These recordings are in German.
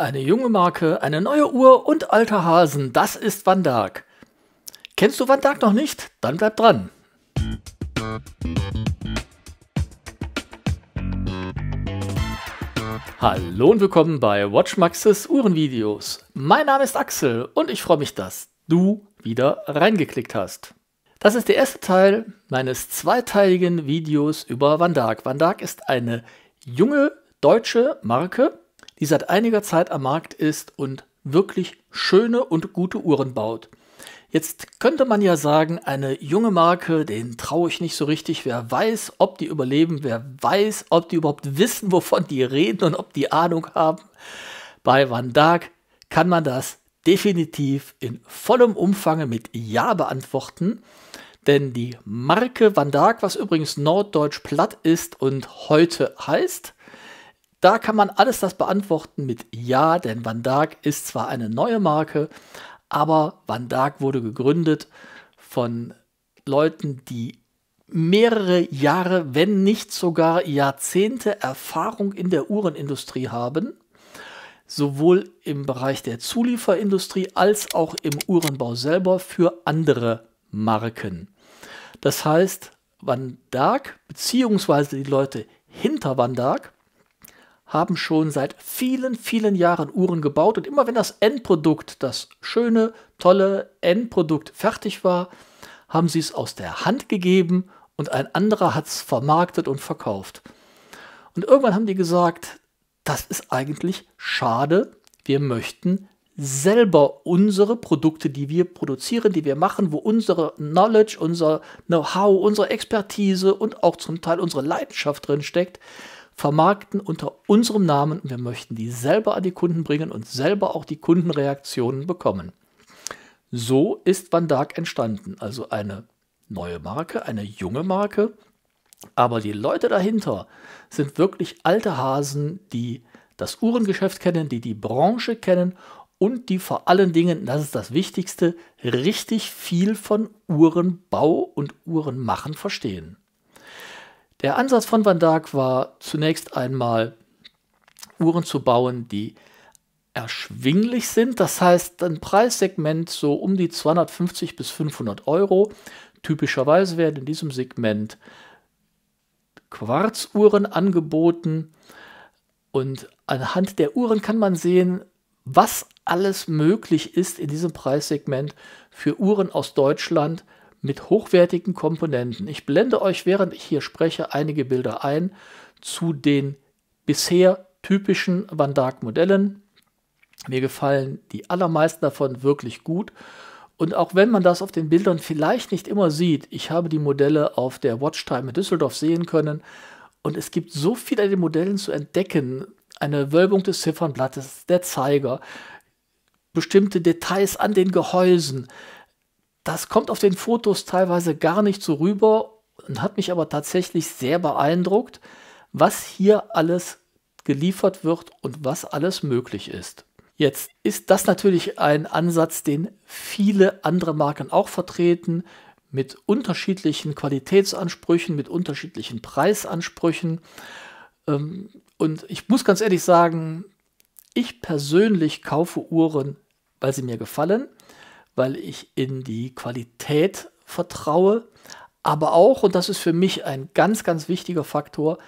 Eine junge Marke, eine neue Uhr und alter Hasen, das ist Van Dark. Kennst du Van Dark noch nicht? Dann bleib dran. Hallo und willkommen bei Watchmaxes Uhrenvideos. Mein Name ist Axel und ich freue mich, dass du wieder reingeklickt hast. Das ist der erste Teil meines zweiteiligen Videos über Van Dark. Van Dark ist eine junge deutsche Marke, die seit einiger Zeit am Markt ist und wirklich schöne und gute Uhren baut. Jetzt könnte man ja sagen, eine junge Marke, denen traue ich nicht so richtig. Wer weiß, ob die überleben, wer weiß, ob die überhaupt wissen, wovon die reden und ob die Ahnung haben. Bei Van Dark kann man das definitiv in vollem Umfang mit Ja beantworten. Denn die Marke Van Dark, was übrigens norddeutsch platt ist und heute heißt, da kann man alles das beantworten mit Ja, denn Van Dark ist zwar eine neue Marke, aber Van Dark wurde gegründet von Leuten, die mehrere Jahre, wenn nicht sogar Jahrzehnte Erfahrung in der Uhrenindustrie haben, sowohl im Bereich der Zulieferindustrie als auch im Uhrenbau selber für andere Marken. Das heißt, Van Dark bzw. die Leute hinter Van Dark, haben schon seit vielen, vielen Jahren Uhren gebaut und immer wenn das Endprodukt, das schöne, tolle Endprodukt fertig war, haben sie es aus der Hand gegeben und ein anderer hat es vermarktet und verkauft. Und irgendwann haben die gesagt, das ist eigentlich schade, wir möchten selber unsere Produkte, die wir produzieren, die wir machen, wo unsere Knowledge, unser Know-how, unsere Expertise und auch zum Teil unsere Leidenschaft drin steckt, vermarkten unter unserem Namen und wir möchten die selber an die Kunden bringen und selber auch die Kundenreaktionen bekommen. So ist Van Dark entstanden, also eine neue Marke, eine junge Marke, aber die Leute dahinter sind wirklich alte Hasen, die das Uhrengeschäft kennen, die die Branche kennen und die vor allen Dingen, das ist das Wichtigste, richtig viel von Uhrenbau und Uhrenmachen verstehen. Der Ansatz von Van Dyck war zunächst einmal, Uhren zu bauen, die erschwinglich sind. Das heißt, ein Preissegment so um die 250 bis 500 Euro. Typischerweise werden in diesem Segment Quarzuhren angeboten. Und anhand der Uhren kann man sehen, was alles möglich ist in diesem Preissegment für Uhren aus Deutschland, mit hochwertigen Komponenten. Ich blende euch, während ich hier spreche, einige Bilder ein zu den bisher typischen Van Dark Modellen. Mir gefallen die allermeisten davon wirklich gut. Und auch wenn man das auf den Bildern vielleicht nicht immer sieht, ich habe die Modelle auf der Watchtime in Düsseldorf sehen können. Und es gibt so viel an den Modellen zu entdecken. Eine Wölbung des Ziffernblattes, der Zeiger, bestimmte Details an den Gehäusen. Das kommt auf den Fotos teilweise gar nicht so rüber und hat mich aber tatsächlich sehr beeindruckt, was hier alles geliefert wird und was alles möglich ist. Jetzt ist das natürlich ein Ansatz, den viele andere Marken auch vertreten, mit unterschiedlichen Qualitätsansprüchen, mit unterschiedlichen Preisansprüchen. Ähm, und ich muss ganz ehrlich sagen, ich persönlich kaufe Uhren, weil sie mir gefallen, weil ich in die Qualität vertraue, aber auch, und das ist für mich ein ganz, ganz wichtiger Faktor,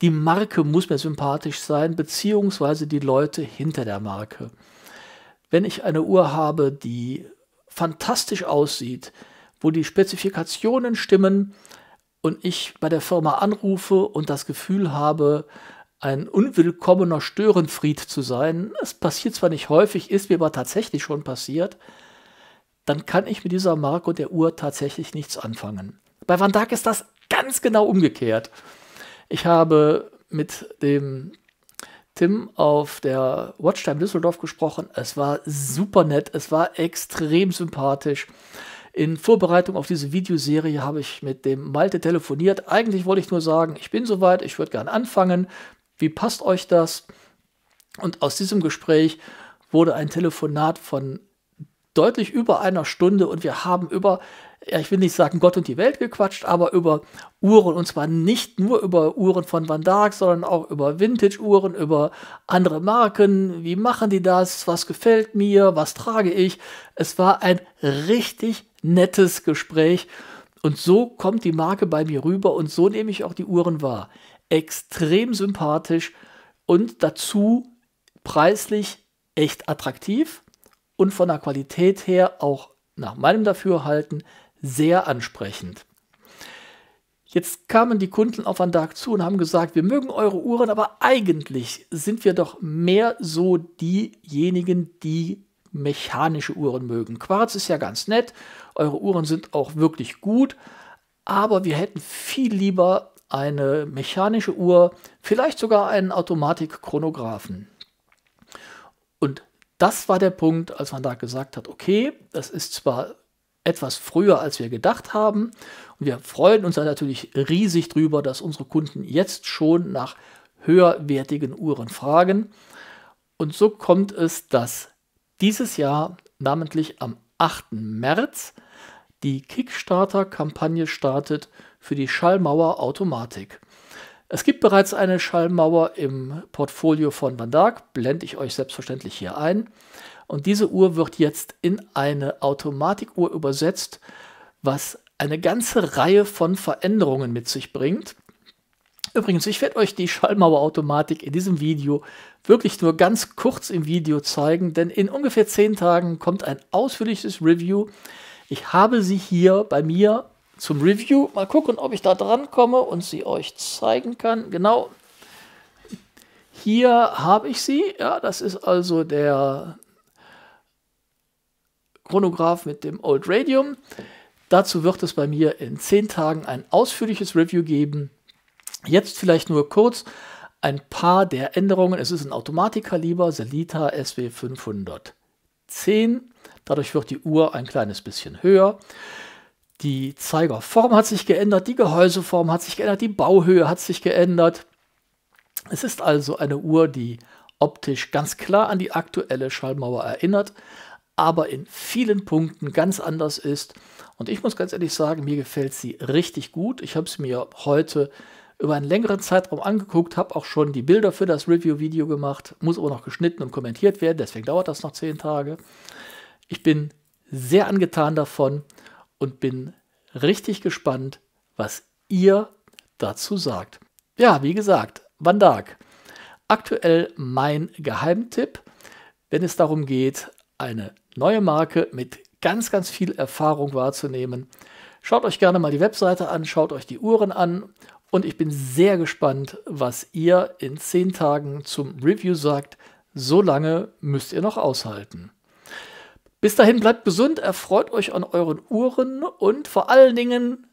die Marke muss mir sympathisch sein, beziehungsweise die Leute hinter der Marke. Wenn ich eine Uhr habe, die fantastisch aussieht, wo die Spezifikationen stimmen und ich bei der Firma anrufe und das Gefühl habe, ein unwillkommener Störenfried zu sein, es passiert zwar nicht häufig, ist mir aber tatsächlich schon passiert, dann kann ich mit dieser Marke und der Uhr tatsächlich nichts anfangen. Bei Van Dyck ist das ganz genau umgekehrt. Ich habe mit dem Tim auf der Watchtime Düsseldorf gesprochen. Es war super nett, es war extrem sympathisch. In Vorbereitung auf diese Videoserie habe ich mit dem Malte telefoniert. Eigentlich wollte ich nur sagen, ich bin soweit, ich würde gern anfangen. Wie passt euch das? Und aus diesem Gespräch wurde ein Telefonat von deutlich über einer Stunde und wir haben über, ja, ich will nicht sagen Gott und die Welt gequatscht, aber über Uhren und zwar nicht nur über Uhren von Van Dark, sondern auch über Vintage-Uhren, über andere Marken, wie machen die das, was gefällt mir, was trage ich. Es war ein richtig nettes Gespräch und so kommt die Marke bei mir rüber und so nehme ich auch die Uhren wahr. Extrem sympathisch und dazu preislich echt attraktiv und von der Qualität her auch nach meinem Dafürhalten sehr ansprechend. Jetzt kamen die Kunden auf einen Tag zu und haben gesagt, wir mögen eure Uhren, aber eigentlich sind wir doch mehr so diejenigen, die mechanische Uhren mögen. Quarz ist ja ganz nett, eure Uhren sind auch wirklich gut, aber wir hätten viel lieber eine mechanische Uhr, vielleicht sogar einen Automatikchronographen. Und das war der Punkt, als man da gesagt hat, okay, das ist zwar etwas früher, als wir gedacht haben. Und wir freuen uns natürlich riesig drüber, dass unsere Kunden jetzt schon nach höherwertigen Uhren fragen. Und so kommt es, dass dieses Jahr, namentlich am 8. März, die Kickstarter-Kampagne startet für die Schallmauer Automatik. Es gibt bereits eine Schallmauer im Portfolio von Van Dark, blende ich euch selbstverständlich hier ein. Und diese Uhr wird jetzt in eine Automatikuhr übersetzt, was eine ganze Reihe von Veränderungen mit sich bringt. Übrigens, ich werde euch die Schallmauerautomatik in diesem Video wirklich nur ganz kurz im Video zeigen, denn in ungefähr 10 Tagen kommt ein ausführliches Review. Ich habe sie hier bei mir zum Review. Mal gucken, ob ich da dran komme und sie euch zeigen kann. Genau. Hier habe ich sie. Ja, das ist also der Chronograph mit dem Old Radium. Dazu wird es bei mir in zehn Tagen ein ausführliches Review geben. Jetzt vielleicht nur kurz ein paar der Änderungen. Es ist ein Automatikkaliber Selita SW510. Dadurch wird die Uhr ein kleines bisschen höher. Die Zeigerform hat sich geändert, die Gehäuseform hat sich geändert, die Bauhöhe hat sich geändert. Es ist also eine Uhr, die optisch ganz klar an die aktuelle Schallmauer erinnert, aber in vielen Punkten ganz anders ist. Und ich muss ganz ehrlich sagen, mir gefällt sie richtig gut. Ich habe sie mir heute über einen längeren Zeitraum angeguckt, habe auch schon die Bilder für das Review-Video gemacht, muss aber noch geschnitten und kommentiert werden, deswegen dauert das noch zehn Tage. Ich bin sehr angetan davon und bin richtig gespannt, was ihr dazu sagt. Ja, wie gesagt, Van Dark. Aktuell mein Geheimtipp, wenn es darum geht, eine neue Marke mit ganz, ganz viel Erfahrung wahrzunehmen. Schaut euch gerne mal die Webseite an, schaut euch die Uhren an und ich bin sehr gespannt, was ihr in zehn Tagen zum Review sagt. So lange müsst ihr noch aushalten. Bis dahin bleibt gesund, erfreut euch an euren Uhren und vor allen Dingen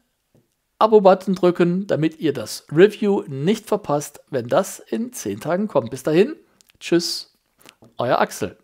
Abo-Button drücken, damit ihr das Review nicht verpasst, wenn das in 10 Tagen kommt. Bis dahin, tschüss, euer Axel.